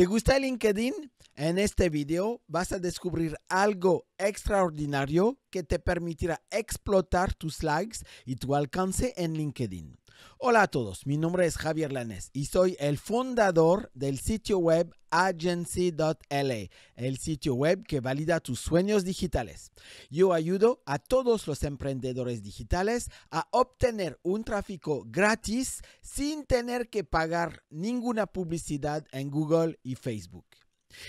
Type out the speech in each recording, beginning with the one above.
¿Te gusta LinkedIn? En este video vas a descubrir algo extraordinario que te permitirá explotar tus likes y tu alcance en LinkedIn. Hola a todos, mi nombre es Javier Lanes y soy el fundador del sitio web agency.la, el sitio web que valida tus sueños digitales. Yo ayudo a todos los emprendedores digitales a obtener un tráfico gratis sin tener que pagar ninguna publicidad en Google y Facebook.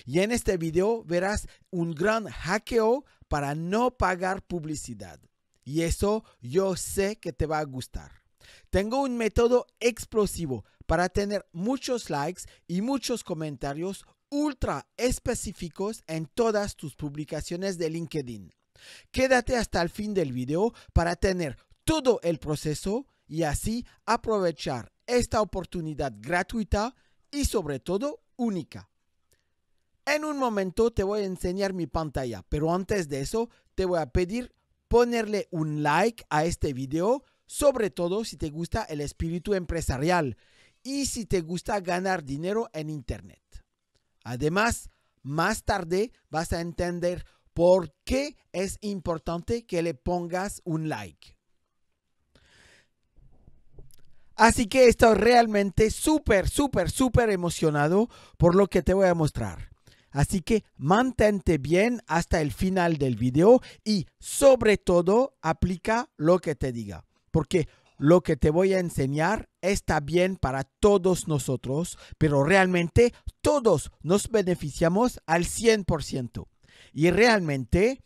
Y en este video verás un gran hackeo para no pagar publicidad. Y eso yo sé que te va a gustar. Tengo un método explosivo para tener muchos likes y muchos comentarios ultra específicos en todas tus publicaciones de LinkedIn. Quédate hasta el fin del video para tener todo el proceso y así aprovechar esta oportunidad gratuita y sobre todo única. En un momento te voy a enseñar mi pantalla, pero antes de eso te voy a pedir ponerle un like a este video sobre todo si te gusta el espíritu empresarial y si te gusta ganar dinero en Internet. Además, más tarde vas a entender por qué es importante que le pongas un like. Así que estoy realmente súper, súper, súper emocionado por lo que te voy a mostrar. Así que mantente bien hasta el final del video y sobre todo aplica lo que te diga porque lo que te voy a enseñar está bien para todos nosotros, pero realmente todos nos beneficiamos al 100%. Y realmente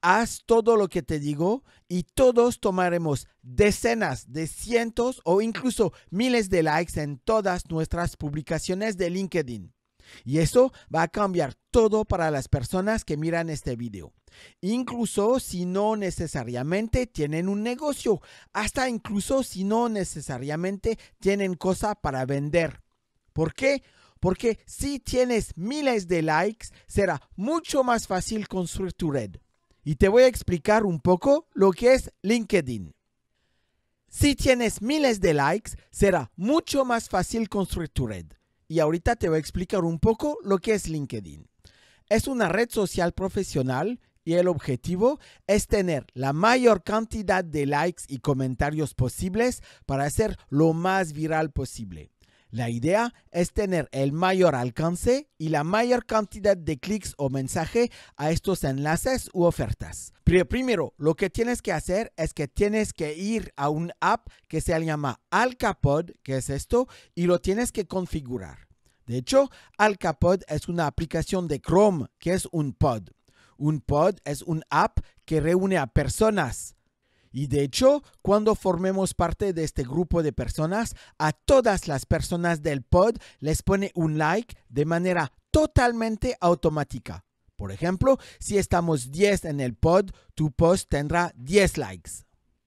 haz todo lo que te digo y todos tomaremos decenas de cientos o incluso miles de likes en todas nuestras publicaciones de LinkedIn. Y eso va a cambiar todo para las personas que miran este video incluso si no necesariamente tienen un negocio, hasta incluso si no necesariamente tienen cosa para vender. ¿Por qué? Porque si tienes miles de likes, será mucho más fácil construir tu red. Y te voy a explicar un poco lo que es LinkedIn. Si tienes miles de likes, será mucho más fácil construir tu red. Y ahorita te voy a explicar un poco lo que es LinkedIn. Es una red social profesional y el objetivo es tener la mayor cantidad de likes y comentarios posibles para hacer lo más viral posible. La idea es tener el mayor alcance y la mayor cantidad de clics o mensajes a estos enlaces u ofertas. Pero primero, lo que tienes que hacer es que tienes que ir a un app que se llama Alcapod, que es esto, y lo tienes que configurar. De hecho, Alcapod es una aplicación de Chrome que es un pod. Un pod es un app que reúne a personas. Y de hecho, cuando formemos parte de este grupo de personas, a todas las personas del pod les pone un like de manera totalmente automática. Por ejemplo, si estamos 10 en el pod, tu post tendrá 10 likes.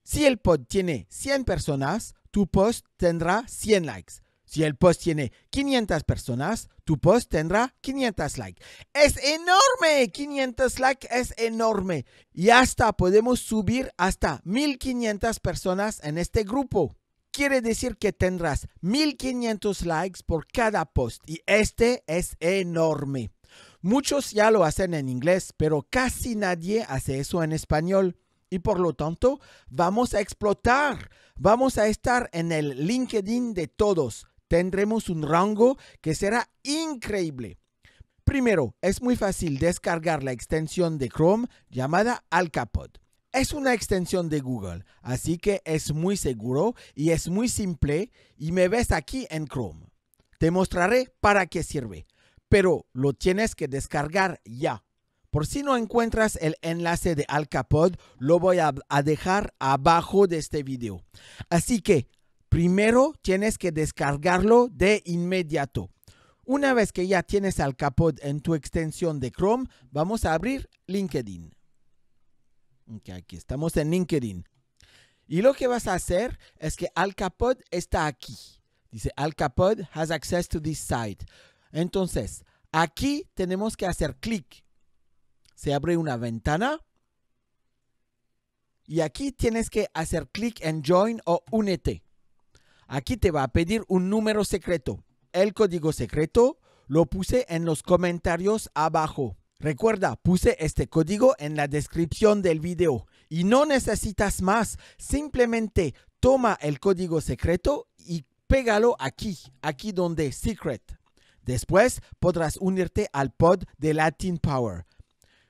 Si el pod tiene 100 personas, tu post tendrá 100 likes. Si el post tiene 500 personas, tu post tendrá 500 likes. Es enorme, 500 likes es enorme. Y hasta podemos subir hasta 1500 personas en este grupo. Quiere decir que tendrás 1500 likes por cada post y este es enorme. Muchos ya lo hacen en inglés, pero casi nadie hace eso en español y por lo tanto vamos a explotar, vamos a estar en el LinkedIn de todos tendremos un rango que será increíble. Primero, es muy fácil descargar la extensión de Chrome llamada Alcapod. Es una extensión de Google, así que es muy seguro y es muy simple y me ves aquí en Chrome. Te mostraré para qué sirve, pero lo tienes que descargar ya. Por si no encuentras el enlace de Alcapod, lo voy a, dejar abajo de este video. Así que primero tienes que descargarlo de inmediato. Una vez que ya tienes Alcapod en tu extensión de Chrome, vamos a abrir LinkedIn. aquí estamos en LinkedIn. Y lo que vas a hacer es que Alcapod está aquí. Dice Alcapod has access to this site. Entonces, aquí tenemos que hacer clic. Se abre una ventana. Y aquí tienes que hacer clic en Join o Únete. Aquí te va a pedir un número secreto. El código secreto lo puse en los comentarios abajo. Recuerda, puse este código en la descripción del video y no necesitas más. Simplemente toma el código secreto y pégalo aquí, aquí donde Secret. Después podrás unirte al pod de Latin Power.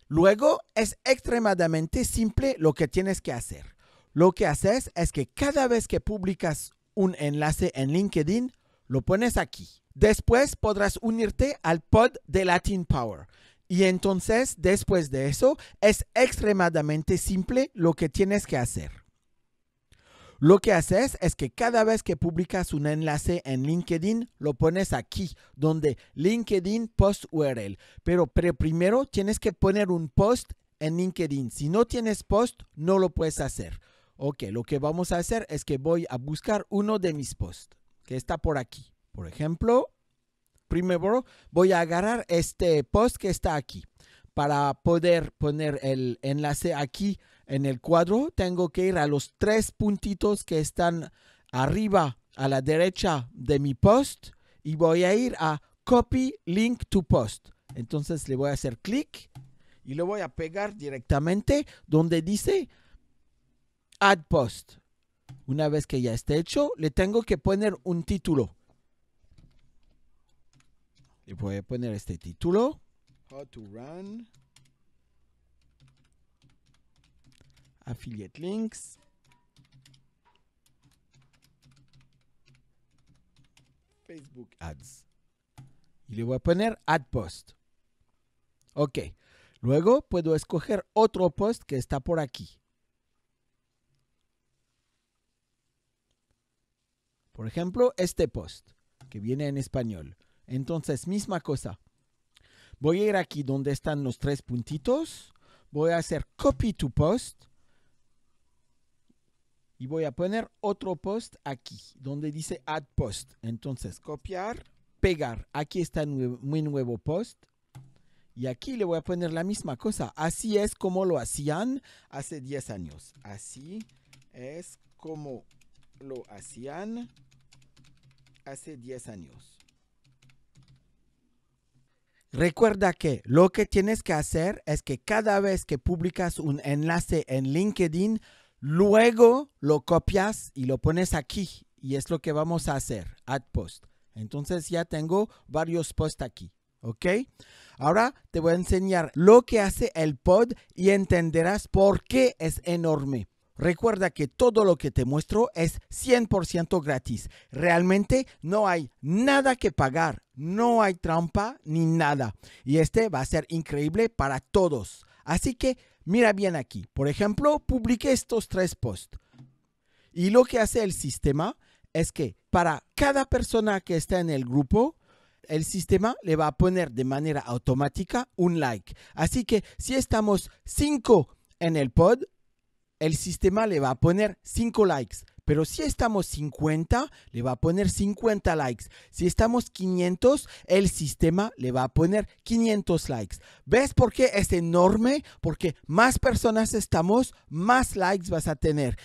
Luego es extremadamente simple lo que tienes que hacer. Lo que haces es que cada vez que publicas un enlace en LinkedIn, lo pones aquí. Después podrás unirte al pod de Latin Power. Y entonces, después de eso, es extremadamente simple lo que tienes que hacer. Lo que haces es que cada vez que publicas un enlace en LinkedIn, lo pones aquí, donde LinkedIn Post URL. Pero, primero tienes que poner un post en LinkedIn. Si no tienes post, no lo puedes hacer. Ok, lo que vamos a hacer es que voy a buscar uno de mis posts que está por aquí. Por ejemplo, primero voy a agarrar este post que está aquí. Para poder poner el enlace aquí en el cuadro, tengo que ir a los tres puntitos que están arriba a la derecha de mi post y voy a ir a copy link to post. Entonces le voy a hacer clic y lo voy a pegar directamente donde dice Add post. Una vez que ya esté hecho, le tengo que poner un título. Le voy a poner este título. How to run affiliate links. Facebook ads. Y le voy a poner ad post. Ok. Luego puedo escoger otro post que está por aquí. Por ejemplo, este post que viene en español. Entonces, misma cosa. Voy a ir aquí donde están los tres puntitos. Voy a hacer copy to post. Y voy a poner otro post aquí, donde dice add post. Entonces, copiar, pegar. Aquí está mi nuevo post. Y aquí le voy a poner la misma cosa. Así es como lo hacían hace 10 años. Así es como lo hacían hace 10 años. Recuerda que lo que tienes que hacer es que cada vez que publicas un enlace en LinkedIn, luego lo copias y lo pones aquí. Y es lo que vamos a hacer, ad post. Entonces ya tengo varios posts aquí. ¿Ok? Ahora te voy a enseñar lo que hace el pod y entenderás por qué es enorme. Recuerda que todo lo que te muestro es 100% gratis. Realmente no hay nada que pagar, no hay trampa ni nada. Y este va a ser increíble para todos. Así que mira bien aquí. Por ejemplo, publiqué estos tres posts. Y lo que hace el sistema es que para cada persona que está en el grupo, el sistema le va a poner de manera automática un like. Así que si estamos cinco en el pod, el sistema le va a poner 5 likes. Pero si estamos 50, le va a poner 50 likes. Si estamos 500, el sistema le va a poner 500 likes. ¿Ves por qué es enorme? Porque más personas estamos, más likes vas a tener.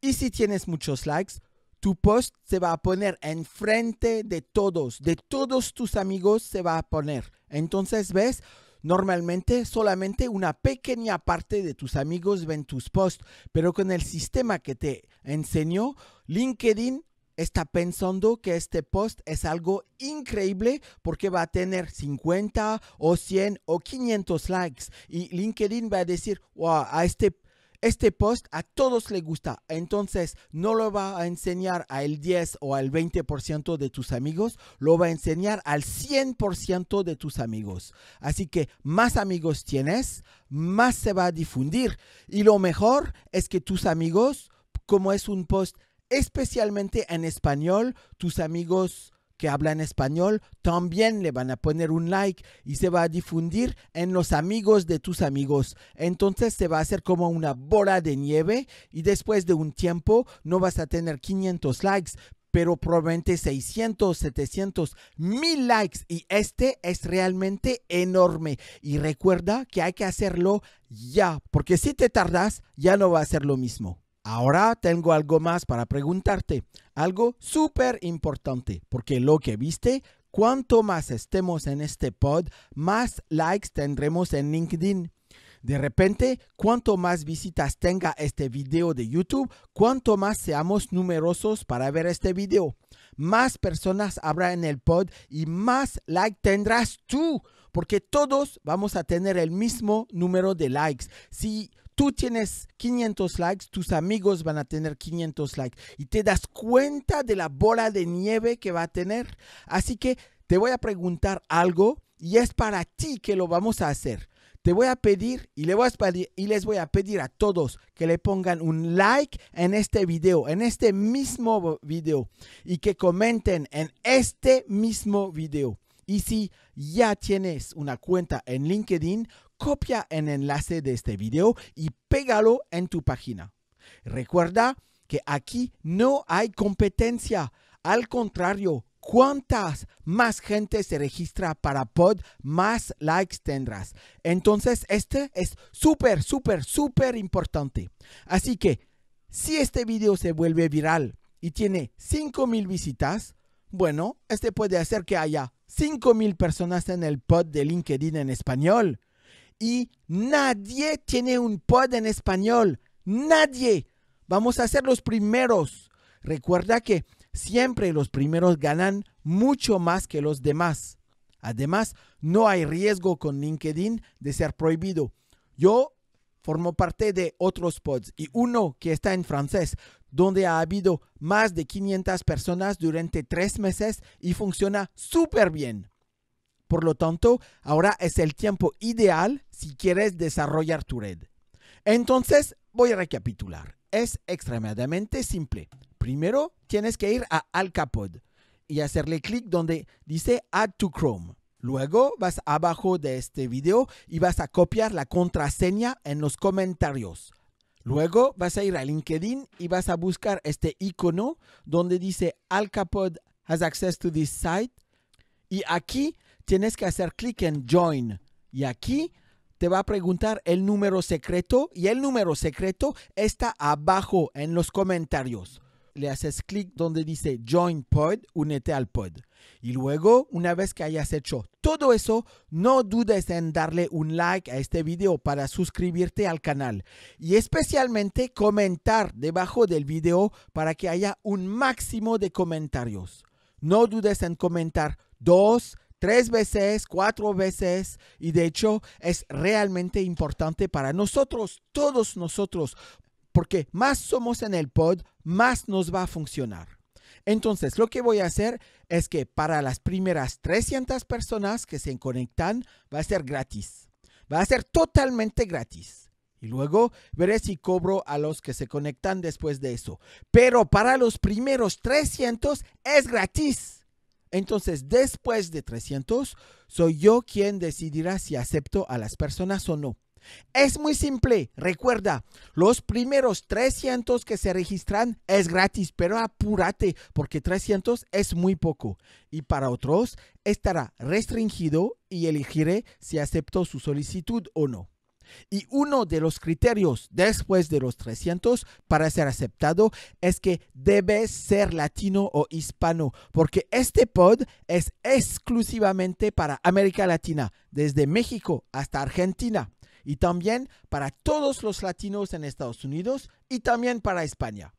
Y si tienes muchos likes, tu post se va a poner enfrente de todos, de todos tus amigos se va a poner. Entonces, ¿ves? Normalmente solamente una pequeña parte de tus amigos ven tus posts, pero con el sistema que te enseñó, LinkedIn está pensando que este post es algo increíble porque va a tener 50 o 100 o 500 likes y LinkedIn va a decir, wow, a este este post a todos les gusta, entonces no lo va a enseñar al 10 o al 20% de tus amigos, lo va a enseñar al 100% de tus amigos. Así que más amigos tienes, más se va a difundir. Y lo mejor es que tus amigos, como es un post especialmente en español, tus amigos que en español también le van a poner un like y se va a difundir en los amigos de tus amigos. Entonces se va a hacer como una bola de nieve y después de un tiempo no vas a tener 500 likes, pero probablemente 600, 700, 1000 likes y este es realmente enorme. Y recuerda que hay que hacerlo ya, porque si te tardas ya no va a ser lo mismo. Ahora tengo algo más para preguntarte, algo súper importante, porque lo que viste, cuanto más estemos en este pod, más likes tendremos en LinkedIn. De repente, cuanto más visitas tenga este video de YouTube, cuanto más seamos numerosos para ver este video. Más personas habrá en el pod y más likes tendrás tú, porque todos vamos a tener el mismo número de likes. Si tú tienes 500 likes, tus amigos van a tener 500 likes y te das cuenta de la bola de nieve que va a tener. Así que te voy a preguntar algo y es para ti que lo vamos a hacer. Te voy a pedir y, les voy a pedir, a a todos que le pongan un like en este video, en este mismo video y que comenten en este mismo video. Y si ya tienes una cuenta en LinkedIn, copia el enlace de este video y pégalo en tu página. Recuerda que aquí no hay competencia. Al contrario, cuantas más gente se registra para Pod, más likes tendrás. Entonces, este es súper, súper, súper importante. Así que, si este video se vuelve viral y tiene 5.000 visitas, bueno, este puede hacer que haya 5.000 personas en el pod de LinkedIn en español y nadie tiene un pod en español. Nadie. Vamos a ser los primeros. Recuerda que siempre los primeros ganan mucho más que los demás. Además, no hay riesgo con LinkedIn de ser prohibido. Yo formo parte de otros pods y uno que está en francés, donde ha habido más de 500 personas durante tres meses y funciona súper bien. Por lo tanto, ahora es el tiempo ideal si quieres desarrollar tu red. Entonces, voy a recapitular. Es extremadamente simple. Primero, tienes que ir a Alcapod y hacerle clic donde dice Add to Chrome. Luego vas abajo de este video y vas a copiar la contraseña en los comentarios. Luego vas a ir a LinkedIn y vas a buscar este icono donde dice Alcapod has access to this site. Y aquí tienes que hacer clic en Join. Y aquí te va a preguntar el número secreto y el número secreto está abajo en los comentarios. Le haces clic donde dice Join Pod, únete al pod. Y luego, una vez que hayas hecho todo eso, no dudes en darle un like a este video para suscribirte al canal y especialmente comentar debajo del video para que haya un máximo de comentarios. No dudes en comentar dos, tres veces, cuatro veces, y de hecho es realmente importante para nosotros, todos nosotros, porque más somos en el pod, más nos va a funcionar. Entonces, lo que voy a hacer es que para las primeras 300 personas que se conectan, va a ser gratis. Va a ser totalmente gratis. Y luego veré si cobro a los que se conectan después de eso. Pero para los primeros 300 es gratis. Entonces, después de 300, soy yo quien decidirá si acepto a las personas o no. Es muy simple, recuerda, los primeros 300 que se registran es gratis, pero apúrate porque 300 es muy poco y para otros estará restringido y elegiré si acepto su solicitud o no. Y uno de los criterios después de los 300 para ser aceptado es que debes ser latino o hispano, porque este pod es exclusivamente para América Latina, desde México hasta Argentina, y también para todos los latinos en Estados Unidos y también para España.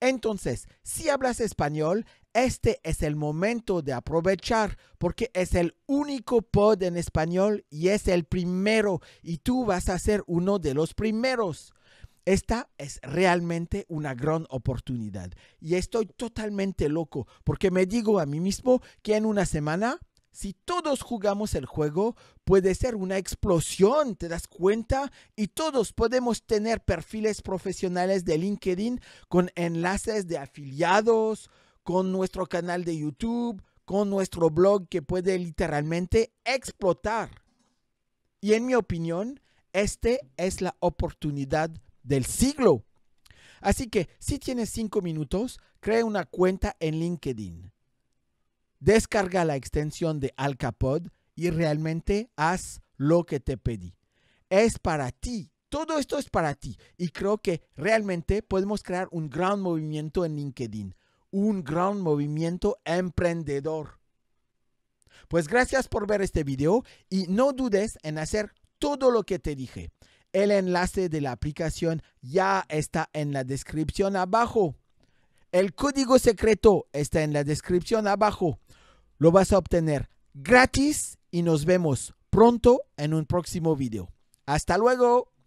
Entonces, si hablas español, este es el momento de aprovechar porque es el único pod en español y es el primero y tú vas a ser uno de los primeros. Esta es realmente una gran oportunidad y estoy totalmente loco porque me digo a mí mismo que en una semana si todos jugamos el juego, puede ser una explosión, ¿te das cuenta? Y todos podemos tener perfiles profesionales de LinkedIn con enlaces de afiliados, con nuestro canal de YouTube, con nuestro blog que puede literalmente explotar. Y en mi opinión, esta es la oportunidad del siglo. Así que si tienes cinco minutos, crea una cuenta en LinkedIn. Descarga la extensión de Alcapod y realmente haz lo que te pedí. Es para ti. Todo esto es para ti y creo que realmente podemos crear un gran movimiento en LinkedIn un gran movimiento emprendedor. Pues gracias por ver este video y no dudes en hacer todo lo que te dije. El enlace de la aplicación ya está en la descripción abajo. El código secreto está en la descripción abajo. Lo vas a obtener gratis y nos vemos pronto en un próximo video. Hasta luego.